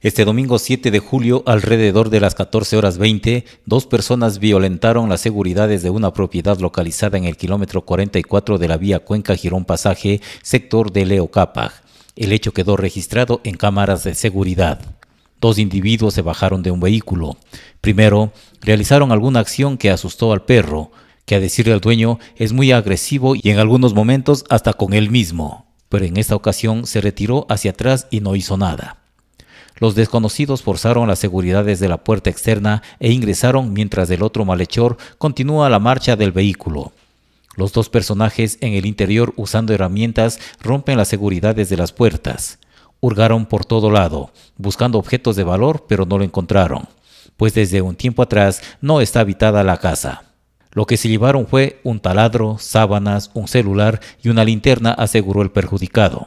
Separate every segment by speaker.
Speaker 1: Este domingo 7 de julio, alrededor de las 14 horas 20, dos personas violentaron las seguridades de una propiedad localizada en el kilómetro 44 de la vía Cuenca Girón Pasaje, sector de Leo El hecho quedó registrado en cámaras de seguridad. Dos individuos se bajaron de un vehículo. Primero, realizaron alguna acción que asustó al perro, que a decirle al dueño es muy agresivo y en algunos momentos hasta con él mismo. Pero en esta ocasión se retiró hacia atrás y no hizo nada. Los desconocidos forzaron las seguridades de la puerta externa e ingresaron mientras el otro malhechor continúa la marcha del vehículo. Los dos personajes en el interior usando herramientas rompen las seguridades de las puertas. Hurgaron por todo lado, buscando objetos de valor, pero no lo encontraron, pues desde un tiempo atrás no está habitada la casa. Lo que se llevaron fue un taladro, sábanas, un celular y una linterna, aseguró el perjudicado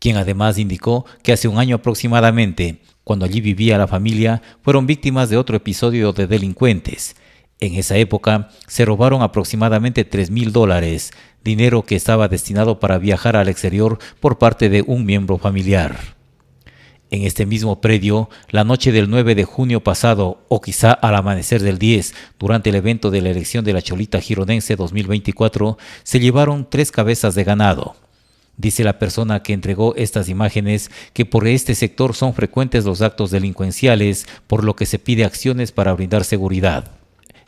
Speaker 1: quien además indicó que hace un año aproximadamente, cuando allí vivía la familia, fueron víctimas de otro episodio de delincuentes. En esa época se robaron aproximadamente 3 mil dólares, dinero que estaba destinado para viajar al exterior por parte de un miembro familiar. En este mismo predio, la noche del 9 de junio pasado, o quizá al amanecer del 10, durante el evento de la elección de la Cholita Gironense 2024, se llevaron tres cabezas de ganado. Dice la persona que entregó estas imágenes que por este sector son frecuentes los actos delincuenciales, por lo que se pide acciones para brindar seguridad.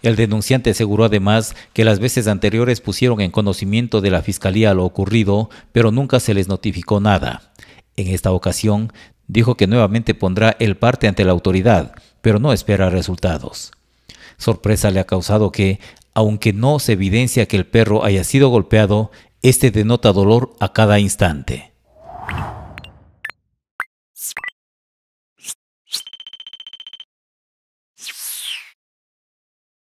Speaker 1: El denunciante aseguró además que las veces anteriores pusieron en conocimiento de la Fiscalía lo ocurrido, pero nunca se les notificó nada. En esta ocasión, dijo que nuevamente pondrá el parte ante la autoridad, pero no espera resultados. Sorpresa le ha causado que, aunque no se evidencia que el perro haya sido golpeado, este denota dolor a cada instante.